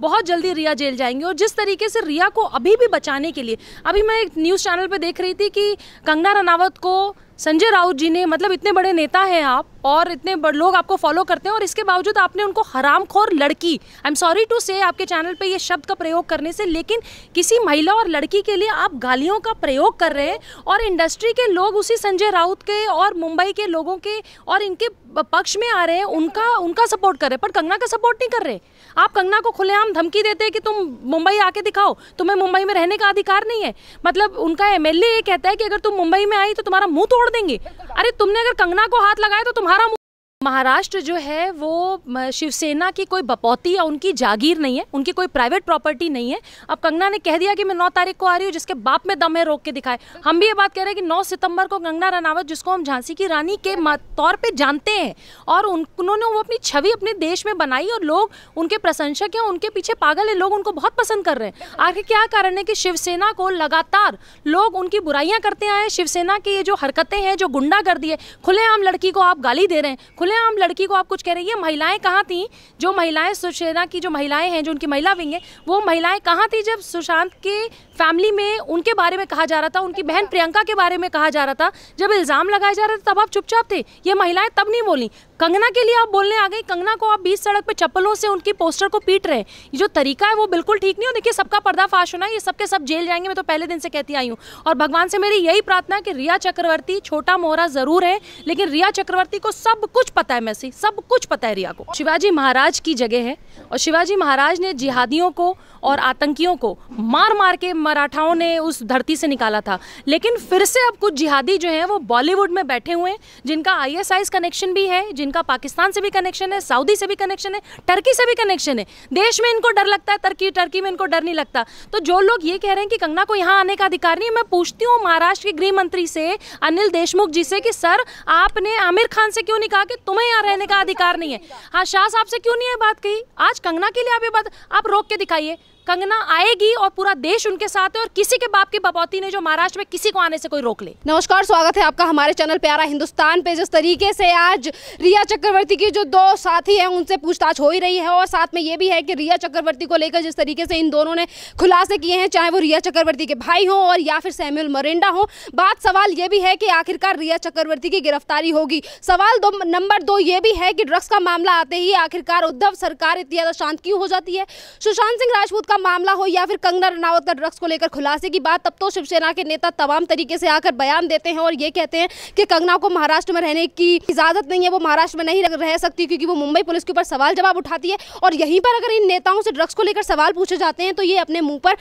बहुत जल्दी रिया जेल जाएंगे और जिस तरीके से रिया को अभी भी बचाने के लिए अभी मैं एक न्यूज़ चैनल पर देख रही थी कि कंगना रनावत को संजय राउत जी ने मतलब इतने बड़े नेता हैं आप और इतने बड़े लोग आपको फॉलो करते हैं और इसके बावजूद आपने उनको हरामखोर लड़की आई एम सॉरी टू से आपके चैनल पे ये शब्द का प्रयोग करने से लेकिन किसी महिला और लड़की के लिए आप गालियों का प्रयोग कर रहे हैं और इंडस्ट्री के लोग उसी संजय राउत के और मुंबई के लोगों के और इनके पक्ष में आ रहे हैं उनका उनका सपोर्ट कर रहे हैं पर कंगना का सपोर्ट नहीं कर रहे आप कंगना को खुलेआम धमकी देते हैं कि तुम मुंबई आके दिखाओ तुम्हें मुंबई में रहने का अधिकार नहीं है मतलब उनका एमएलए ये कहता है कि अगर तुम मुंबई में आई तो तुम्हारा मुंह तोड़ देंगे अरे तुमने अगर कंगना को हाथ लगाया तो तुम्हारा महाराष्ट्र जो है वो शिवसेना की कोई बपौती या उनकी जागीर नहीं है उनकी कोई प्राइवेट प्रॉपर्टी नहीं है अब कंगना ने कह दिया कि मैं नौ तारीख को आ रही हूँ जिसके बाप में दम है रोक के दिखाए हम भी ये बात कह रहे हैं कि नौ सितंबर को कंगना रनावत जिसको हम झांसी की रानी के तौर पर जानते हैं और उन्होंने वो अपनी छवि अपने देश में बनाई और लोग उनके प्रशंसक हैं उनके पीछे पागल है लोग उनको बहुत पसंद कर रहे हैं आखिर क्या कारण है कि शिवसेना को लगातार लोग उनकी बुराइयाँ करते आए शिवसेना की ये जो हरकतें हैं जो गुंडागर्दी है खुलेआम लड़की को आप गाली दे रहे हैं खुलेआम लड़की को आप कुछ कह रही है महिलाएं कहाँ थी जो महिलाएं सुशेना की जो महिलाएं हैं जो उनकी महिला विंग है वो महिलाएं कहाँ थी जब सुशांत के फैमिली में उनके बारे में कहा जा रहा था उनकी बहन प्रियंका के बारे में कहा जा रहा था जब इल्ज़ाम लगाया जा रहा था तब आप चुपचाप थे ये महिलाएं तब नहीं बोली कंगना के लिए आप बोलने आ गए कंगना को आप बीच सड़क पे चप्पलों से उनकी पोस्टर को पीट रहे ये जो तरीका है वो बिल्कुल ठीक नहीं हो देखिए सबका पर्दाफाश होना ये सबके सब जेल जाएंगे मैं तो पहले दिन से कहती आई हूँ और भगवान से मेरी यही प्रार्थना है कि रिया चक्रवर्ती छोटा मोहरा जरूर है लेकिन रिया चक्रवर्ती को सब कुछ पता है मैसी सब कुछ पता है रिया को शिवाजी महाराज की जगह है और शिवाजी महाराज ने जिहादियों को और आतंकियों को मार मार के मराठाओं ने उस धरती से निकाला था लेकिन फिर से अब कुछ जिहादी जो है वो बॉलीवुड में बैठे हुए हैं जिनका आई कनेक्शन भी है जिन जिनका पाकिस्तान से भी कनेक्शन है सऊदी से भी कनेक्शन है टर्की से भी कनेक्शन है देश में इनको डर लगता है टर्की टर्की में इनको डर नहीं लगता तो जो लोग ये कह रहे हैं कि कंगना को यहाँ आने का अधिकार नहीं मैं पूछती हूँ महाराष्ट्र के गृह मंत्री से अनिल देशमुख जी से कि सर आपने आमिर खान से क्यों नहीं कहा कि तुम्हें यहाँ रहने का अधिकार नहीं है हाँ शाह साहब से क्यों नहीं है बात कही आज कंगना के लिए आप ये बात आप रोक के दिखाइए कंगना आएगी और पूरा देश उनके साथ है और किसी के बाप की बपौती ने जो महाराष्ट्र में किसी को आने से कोई रोक ले नमस्कार स्वागत है आपका हमारे चैनल प्यारा हिंदुस्तान पे जिस तरीके से आज रिया चक्रवर्ती की जो दो साथी हैं उनसे पूछताछ हो ही रही है और साथ में ये भी है कि रिया चक्रवर्ती को लेकर जिस तरीके से इन दोनों ने खुलासे किए हैं चाहे वो रिया चक्रवर्ती के भाई हों और या फिर सैम्यूल मरेंडा हों बात सवाल ये भी है कि आखिरकार रिया चक्रवर्ती की गिरफ्तारी होगी सवाल दो नंबर दो ये भी है कि ड्रग्स का मामला आते ही आखिरकार उद्धव सरकार इतनी ज़्यादा शांत क्यों हो जाती है सुशांत सिंह राजपूत का का मामला हो या फिर कंगना रनावत का ड्रग्स को लेकर खुलासे की बात तब तो शिवसेना के नेता तमाम तरीके से आकर बयान देते हैं और ये कहते हैं कि कंगना को महाराष्ट्र में रहने की इजाज़त नहीं है वो महाराष्ट्र में नहीं रह सकती क्योंकि वो मुंबई पुलिस के ऊपर सवाल जवाब उठाती है और यहीं पर अगर इन नेताओं से ड्रग्स को लेकर सवाल पूछे जाते हैं तो ये अपने मुंह पर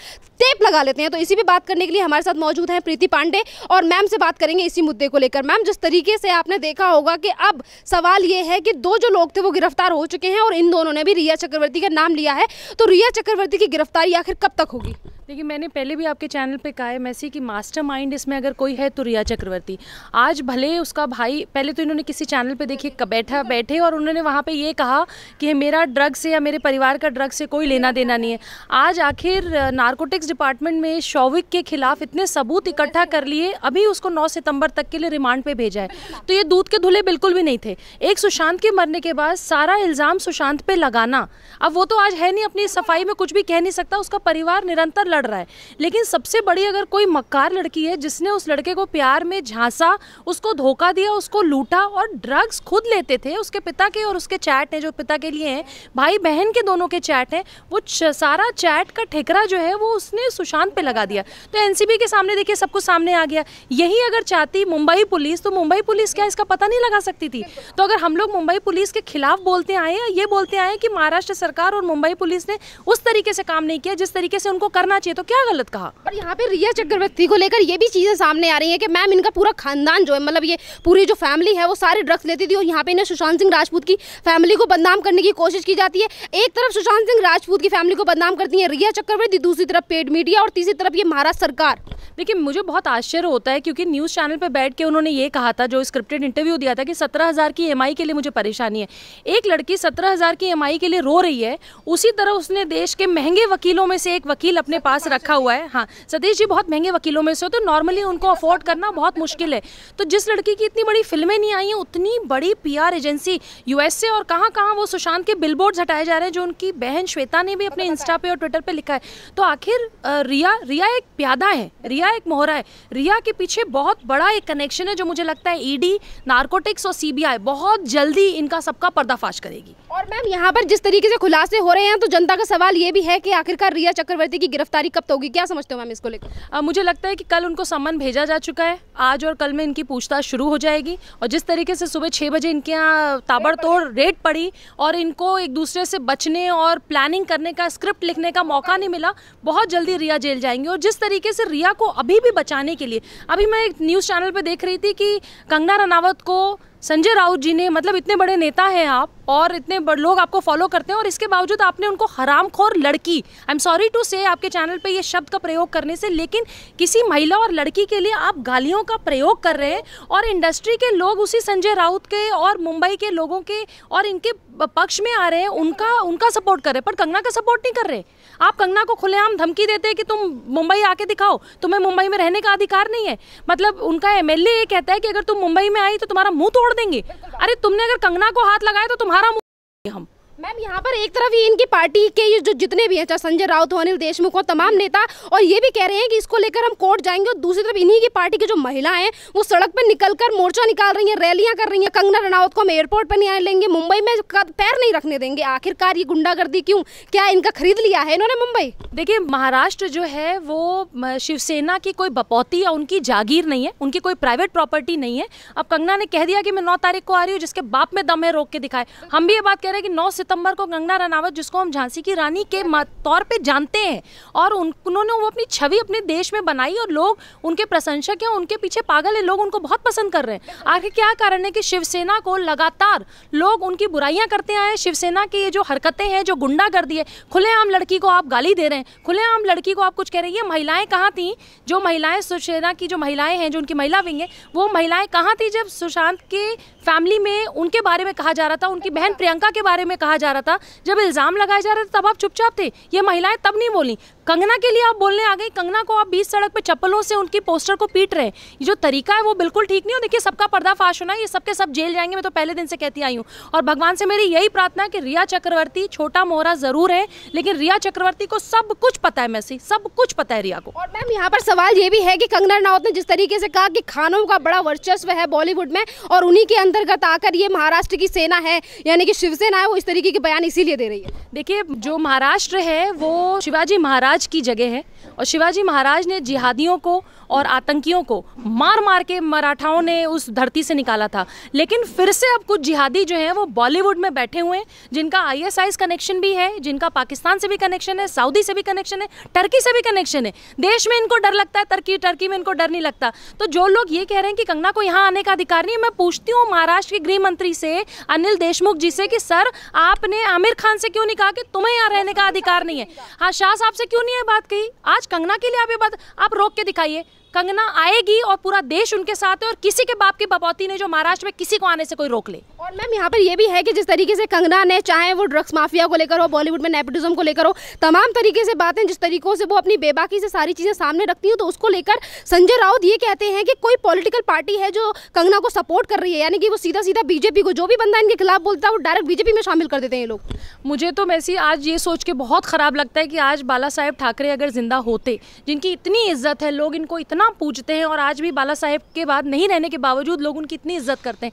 टेप लगा लेते हैं तो इसी पर बात करने के लिए हमारे साथ मौजूद हैं प्रीति पांडे और मैम से बात करेंगे इसी मुद्दे को लेकर मैम जिस तरीके से आपने देखा होगा कि अब सवाल ये है कि दो जो लोग थे वो गिरफ्तार हो चुके हैं और इन दोनों ने भी रिया चक्रवर्ती का नाम लिया है तो रिया चक्रवर्ती की गिरफ्तार गिरफ्तारी आखिर कब तक होगी देखिए मैंने पहले भी आपके चैनल पे कहा है मैसी कि मास्टरमाइंड इसमें अगर कोई है तो रिया चक्रवर्ती आज भले उसका भाई पहले तो इन्होंने किसी चैनल पे देखिए बैठा बैठे और उन्होंने वहाँ पे ये कहा कि मेरा ड्रग से या मेरे परिवार का ड्रग से कोई लेना देना नहीं है आज आखिर नार्कोटिक्स डिपार्टमेंट में शौविक के खिलाफ इतने सबूत इकट्ठा कर लिए अभी उसको नौ सितम्बर तक के लिए रिमांड पर भेजा है तो ये दूध के धुले बिल्कुल भी नहीं थे एक सुशांत के मरने के बाद सारा इल्ज़ाम सुशांत पर लगाना अब वो तो आज है नहीं अपनी सफाई में कुछ भी कह नहीं सकता उसका परिवार निरंतर लड़ रहा है लेकिन सबसे बड़ी अगर कोई मक्कार लड़की है जिसने उस लड़के को प्यार में झांसा उसको धोखा दिया उसको लूटा और ड्रग्स खुद लेते थे उसके पिता के और उसके चैट हैं जो पिता के लिए हैं भाई बहन के दोनों के चैट हैं वो सारा चैट का ठेकरा जो है वो उसने सुशांत पर लगा दिया तो एन के सामने देखिए सब कुछ सामने आ गया यही अगर चाहती मुंबई पुलिस तो मुंबई पुलिस क्या इसका पता नहीं लगा सकती थी तो अगर हम लोग मुंबई पुलिस के खिलाफ बोलते आए या ये बोलते आए कि महाराष्ट्र सरकार और मुंबई पुलिस ने उस तरीके से काम नहीं किया जिस तरीके से उनको करना चाहिए चाहिए तो क्या गलत कहा और यहाँ पे रिया चक्रवर्ती को लेकर ये भी चीज़ें सामने आ रही है कि मैम इनका पूरा खानदान जो है मतलब ये पूरी जो फैमिली है वो सारे ड्रग्स लेती थी और यहाँ पे इन्हें सुशांत सिंह राजपूत की फैमिली को बदनाम करने की कोशिश की जाती है एक तरफ सुशांत सिंह राजपूत की फैमिली को बदनाम करती है रिया चक्रवर्ती दूसरी तरफ पेड मीडिया और तीसरी तरफ ये महाराष्ट्र सरकार देखिए मुझे बहुत आश्चर्य होता है क्योंकि न्यूज़ चैनल पर बैठ के उन्होंने ये कहा था जो स्क्रिप्टेड इंटरव्यू दिया था कि सत्रह हज़ार की ई e के लिए मुझे परेशानी है एक लड़की सत्रह हज़ार की ई e के लिए रो रही है उसी तरह उसने देश के महंगे वकीलों में से एक वकील अपने पास रखा हुआ है हाँ सतीश जी बहुत महंगे वकीलों में से हो तो नॉर्मली उनको अफोर्ड करना बहुत मुश्किल है तो जिस लड़की की इतनी बड़ी फिल्में नहीं आई हैं उतनी बड़ी पी एजेंसी यूएसए और कहाँ कहाँ वो सुशांत के बिल हटाए जा रहे हैं जो उनकी बहन श्वेता ने भी अपने इंस्टा पे और ट्विटर पर लिखा है तो आखिर रिया रिया एक प्यादा है रिया रिया एक मोहरा है रिया के पीछे बहुत बड़ा एक कनेक्शन है जो मुझे लगता है ईडी e नार्कोटिक्स और सीबीआई बहुत जल्दी इनका सबका पर्दाफाश करेगी और मैम यहाँ पर जिस तरीके से खुलासे हो रहे हैं तो जनता का सवाल ये भी है कि आखिरकार रिया चक्रवर्ती की गिरफ्तारी कब तो होगी क्या समझते हो मैम इसको लेकर मुझे लगता है कि कल उनको सम्मन भेजा जा चुका है आज और कल में इनकी पूछताछ शुरू हो जाएगी और जिस तरीके से सुबह छह बजे इनके यहाँ ताबड़तोड़ रेड पड़ी और इनको एक दूसरे से बचने और प्लानिंग करने का स्क्रिप्ट लिखने का मौका नहीं मिला बहुत जल्दी रिया जेल जाएंगे और जिस तरीके से रिया को अभी भी बचाने के लिए अभी मैं एक न्यूज़ चैनल पर देख रही थी कि कंगना रनावत को संजय राउत जी ने मतलब इतने बड़े नेता हैं आप और इतने बड़े लोग आपको फॉलो करते हैं और इसके बावजूद आपने उनको हरामखोर लड़की आई एम सॉरी टू से आपके चैनल पे ये शब्द का प्रयोग करने से लेकिन किसी महिला और लड़की के लिए आप गालियों का प्रयोग कर रहे हैं और इंडस्ट्री के लोग उसी संजय राउत के और मुंबई के लोगों के और इनके पक्ष में आ रहे हैं उनका उनका सपोर्ट कर रहे हैं पर कंगना का सपोर्ट नहीं कर रहे आप कंगना को खुलेआम धमकी देते हैं कि तुम मुंबई आके दिखाओ तुम्हें मुंबई में रहने का अधिकार नहीं है मतलब उनका एम ये कहता है कि अगर तुम मुंबई में आई तो तुम्हारा मुंह तोड़ देंगे अरे तुमने अगर कंगना को हाथ लगाया तो तुम्हारा मुंह हम मैम यहाँ पर एक तरफ ही इनकी पार्टी के ये जो जितने भी हैं चाहे संजय राउत हो अनिल देशमुख हो तमाम नेता और ये भी कह रहे हैं कि इसको लेकर हम कोर्ट जाएंगे और दूसरी तरफ इन्हीं की पार्टी की जो महिलाएं हैं वो सड़क पर निकलकर मोर्चा निकाल रही हैं रैलियां कर रही हैं कंगना रनावत को हम एयरपोर्ट पर नहीं आने लेंगे मुंबई में पैर नहीं रखने देंगे आखिरकार ये गुंडागर्दी क्यों क्या इनका खरीद लिया है इन्होंने मुंबई देखिये महाराष्ट्र जो है वो शिवसेना की कोई बपौती या उनकी जागीर नहीं है उनकी कोई प्राइवेट प्रॉपर्टी नहीं है अब कंगना ने कह दिया कि मैं नौ तारीख को आ रही हूँ जिसके बाप में दम है रोक के दिखाए हम भी ये बात कह रहे हैं कि नौ सितंबर को गंगना रनावत जिसको हम झांसी की रानी के तौर पे जानते हैं और उन, उन्होंने वो अपनी छवि अपने देश में बनाई और लोग उनके प्रशंसक हैं उनके पीछे पागल है लोग उनको बहुत पसंद कर रहे हैं आखिर क्या कारण है कि शिवसेना को लगातार लोग उनकी बुराइयाँ करते आए शिवसेना की ये जो हरकतें हैं जो गुंडागर्दी है खुलेआम लड़की को आप गाली दे रहे हैं खुलेआम लड़की को आप कुछ कह रहे हैं ये महिलाएं कहाँ थी जो महिलाएं शिवसेना की जो महिलाएं हैं जो उनकी महिला विंग है वो महिलाएं कहाँ थी जब सुशांत के फैमिली में उनके बारे में कहा जा रहा था उनकी बहन प्रियंका के बारे में कहा कहा जा रहा था जब इल्ज़ाम लगाया जा रहा था तब आप चुपचाप थे ये महिलाएं तब नहीं बोली कंगना के लिए आप बोलने आ गई कंगना को आप बीच सड़क पे चप्पलों से उनकी पोस्टर को पीट रहे ये जो तरीका है वो बिल्कुल ठीक नहीं हो देखिए सबका पर्दाफाश होना ये सबके सब जेल जाएंगे मैं तो पहले दिन से कहती आई हूँ और भगवान से मेरी यही प्रार्थना है कि रिया चक्रवर्ती छोटा मोहरा जरूर है लेकिन रिया चक्रवर्ती को सब कुछ पता है मैसी सब कुछ पता है रिया को और मैम यहाँ पर सवाल ये भी है कि कंगना राउत ने जिस तरीके से कहा कि खानों का बड़ा वर्चस्व है बॉलीवुड में और उन्हीं के अंतर्गत आकर ये महाराष्ट्र की सेना है यानी कि शिवसेना है वो इस तरीके के बयान इसीलिए दे रही है देखिए जो महाराष्ट्र है वो शिवाजी महाराज राज की जगह है और शिवाजी महाराज ने जिहादियों को और आतंकियों को मार मार के मराठाओं ने उस धरती से निकाला था लेकिन फिर से अब कुछ जिहादी जो हैं वो बॉलीवुड में बैठे हुए हैं जिनका आईएसआईएस कनेक्शन भी है जिनका पाकिस्तान से भी कनेक्शन है सऊदी से भी कनेक्शन है टर्की से भी कनेक्शन है देश में इनको डर लगता है टर्की टर्की में इनको डर नहीं लगता तो जो लोग ये कह रहे हैं कि कंगना को यहाँ आने का अधिकार नहीं है मैं पूछती हूँ महाराष्ट्र के गृह मंत्री से अनिल देशमुख जी से कि सर आपने आमिर खान से क्यों नहीं कहा कि तुम्हें यहाँ रहने का अधिकार नहीं है हाँ शाह साहब से क्यों नहीं ये बात कही आज कंगना के लिए आप ये बात आप रोक के दिखाइए कंगना आएगी और पूरा देश उनके साथ है और किसी के बाप की बपौती ने जो महाराष्ट्र में किसी को आने से कोई रोक ले और मैम यहाँ पर यह भी है कि जिस तरीके से कंगना ने चाहे वो ड्रग्स माफिया को लेकर हो बॉलीवुड में नेपोटिज्म को लेकर हो तमाम तरीके से बातें जिस तरीकों से वो अपनी बेबाकी से सारी चीज़ें सामने रखती हूँ तो उसको लेकर संजय राउत ये कहते हैं कि कोई पॉलिटिकल पार्टी है जो कंगना को सपोर्ट कर रही है यानी कि वो सीधा सीधा बीजेपी को जो भी बंदा इनके खिलाफ बोलता है वो डायरेक्ट बीजेपी में शामिल कर देते हैं ये लोग मुझे तो वैसी आज ये सोच के बहुत ख़राब लगता है कि आज बाला साहेब ठाकरे अगर जिंदा होते जिनकी इतनी इज्जत है लोग इनको इतना कितना पूजते हैं और आज भी बाला साहेब के बाद नहीं रहने के बावजूद लोग उनकी इतनी इज्जत करते हैं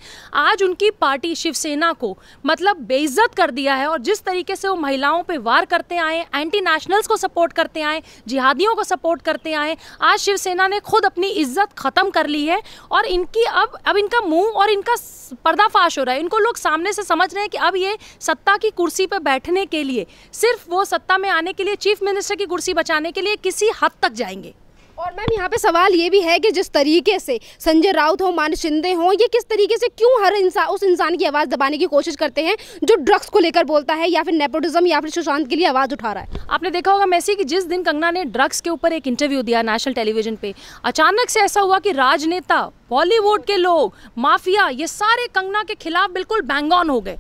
आज उनकी पार्टी शिवसेना को मतलब बेइज्जत कर दिया है और जिस तरीके से वो महिलाओं पर वार करते आए एंटी नेशनल्स को सपोर्ट करते आए जिहादियों को सपोर्ट करते आए आज शिवसेना ने खुद अपनी इज्जत खत्म कर ली है और इनकी अब अब इनका मुंह और इनका पर्दाफाश हो रहा है इनको लोग सामने से समझ रहे हैं कि अब ये सत्ता की कुर्सी पर बैठने के लिए सिर्फ वो सत्ता में आने के लिए चीफ मिनिस्टर की कुर्सी बचाने के लिए किसी हद तक जाएंगे और मैम यहाँ पे सवाल ये भी है कि जिस तरीके से संजय राउत हो मान शिंदे हो ये किस तरीके से क्यों हर इंसान उस इंसान की आवाज़ दबाने की कोशिश करते हैं जो ड्रग्स को लेकर बोलता है या फिर नेपोटिज्म या फिर सुशांत के लिए आवाज़ उठा रहा है आपने देखा होगा मैसी कि जिस दिन कंगना ने ड्रग्स के ऊपर एक इंटरव्यू दिया नेशनल टेलीविजन पे अचानक से ऐसा हुआ कि राजनेता बॉलीवुड के लोग माफिया ये सारे कंगना के खिलाफ बिल्कुल बैंग ऑन हो गए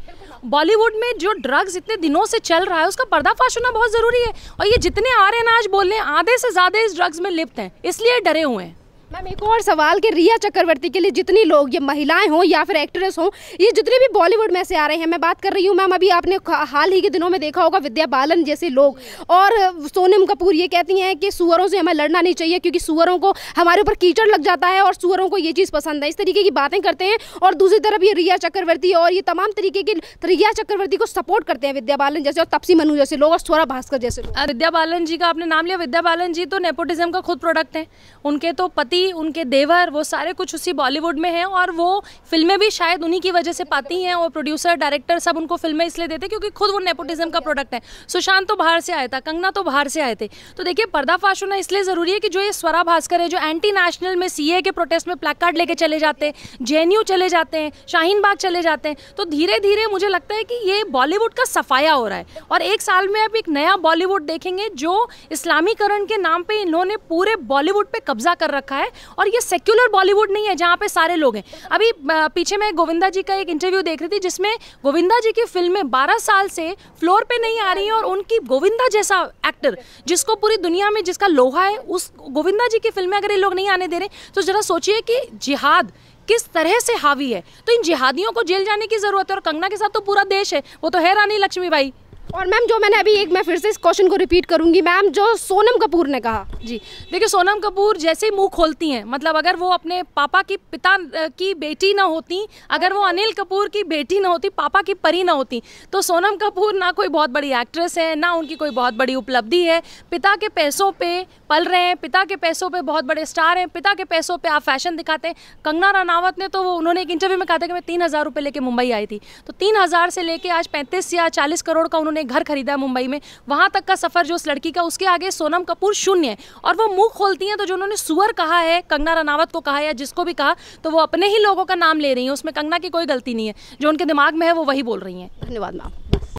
बॉलीवुड में जो ड्रग्स इतने दिनों से चल रहा है उसका पर्दाफाश होना बहुत ज़रूरी है और ये जितने आ रहे हैं ना आज बोलने आधे से ज़्यादा इस ड्रग्स में लिप्त हैं इसलिए डरे हुए हैं मैम एक और सवाल कि रिया चक्रवर्ती के लिए जितनी लोग ये महिलाएं हों या फिर एक्ट्रेस हों ये जितने भी बॉलीवुड में से आ रहे हैं मैं बात कर रही हूँ मैम अभी आपने हाल ही के दिनों में देखा होगा विद्या बालन जैसे लोग और सोनम कपूर ये कहती हैं कि सुअरों से हमें लड़ना नहीं चाहिए क्योंकि सुअरों को हमारे ऊपर कीचड़ लग जाता है और सुअरों को ये चीज़ पसंद है इस तरीके की बातें करते हैं और दूसरी तरफ ये रिया चक्रवर्ती और ये तमाम तरीके की तो रिया चक्रवर्ती को सपोर्ट करते हैं विद्या बालन जैसे और तपसी मनु जैसे लोग और सोरा भास्कर जैसे विद्या बालन जी का आपने नाम लिया विद्या बालन जी तो नेपोटिज्म का खुद प्रोडक्ट है उनके तो पति पति उनके देवर वो सारे कुछ उसी बॉलीवुड में हैं और वो फिल्में भी शायद उन्हीं की वजह से पाती हैं और प्रोड्यूसर डायरेक्टर सब उनको फिल्में इसलिए देते क्योंकि खुद वो नेपोटिज्म का प्रोडक्ट है सुशांत तो बाहर से आया था कंगना तो बाहर से आए थे तो देखिए पर्दाफाश होना इसलिए ज़रूरी है कि जो ये स्वरा भास्कर है जो एंटी नेशनल में सी के प्रोटेस्ट में प्लैक कार्ड लेके चले जाते हैं जे चले जाते हैं शाहीन बाग चले जाते हैं तो धीरे धीरे मुझे लगता है कि ये बॉलीवुड का सफाया हो रहा है और एक साल में आप एक नया बॉलीवुड देखेंगे जो इस्लामीकरण के नाम पे इन्होंने पूरे बॉलीवुड पे कब्जा कर रखा है और ये सेक्युलर बॉलीवुड नहीं है जहाँ पे सारे लोग हैं अभी पीछे मैं गोविंदा जी का एक इंटरव्यू देख रही थी जिसमें गोविंदा जी की फिल्में बारह साल से फ्लोर पे नहीं आ रही हैं और उनकी गोविंदा जैसा एक्टर जिसको पूरी दुनिया में जिसका लोहा है उस गोविंदा जी की फिल्में अगर ये लोग नहीं आने दे रहे तो ज़रा सोचिए कि जिहाद किस तरह से हावी है तो इन जिहादियों को जेल जाने की ज़रूरत है और कंगना के साथ तो पूरा देश है वो तो है रानी लक्ष्मी भाई और मैम जो मैंने अभी एक मैं फिर से इस क्वेश्चन को रिपीट करूंगी मैम जो सोनम कपूर ने कहा जी देखिए सोनम कपूर जैसे ही मुंह खोलती हैं मतलब अगर वो अपने पापा की पिता की बेटी ना होती अगर वो अनिल कपूर की बेटी ना होती पापा की परी ना होती तो सोनम कपूर ना कोई बहुत बड़ी एक्ट्रेस है ना उनकी कोई बहुत बड़ी उपलब्धि है पिता के पैसों पर पल रहे हैं पिता के पैसों पर बहुत बड़े स्टार हैं पिता के पैसों पर आप फैशन दिखाते हैं कंगना रनावत ने तो वो उन्होंने एक इंटरव्यू में कहा था कि मैं तीन हज़ार रुपये लेके मुंबई आई थी तो तीन हज़ार से लेके आज पैंतीस या चालीस करोड़ का उन्होंने उन्होंने घर खरीदा मुंबई में वहां तक का सफ़र जो उस लड़की का उसके आगे सोनम कपूर शून्य है और वो मुंह खोलती हैं तो जो उन्होंने सुअर कहा है कंगना रनावत को कहा या जिसको भी कहा तो वो अपने ही लोगों का नाम ले रही है उसमें कंगना की कोई गलती नहीं है जो उनके दिमाग में है वो वही बोल रही है धन्यवाद मैम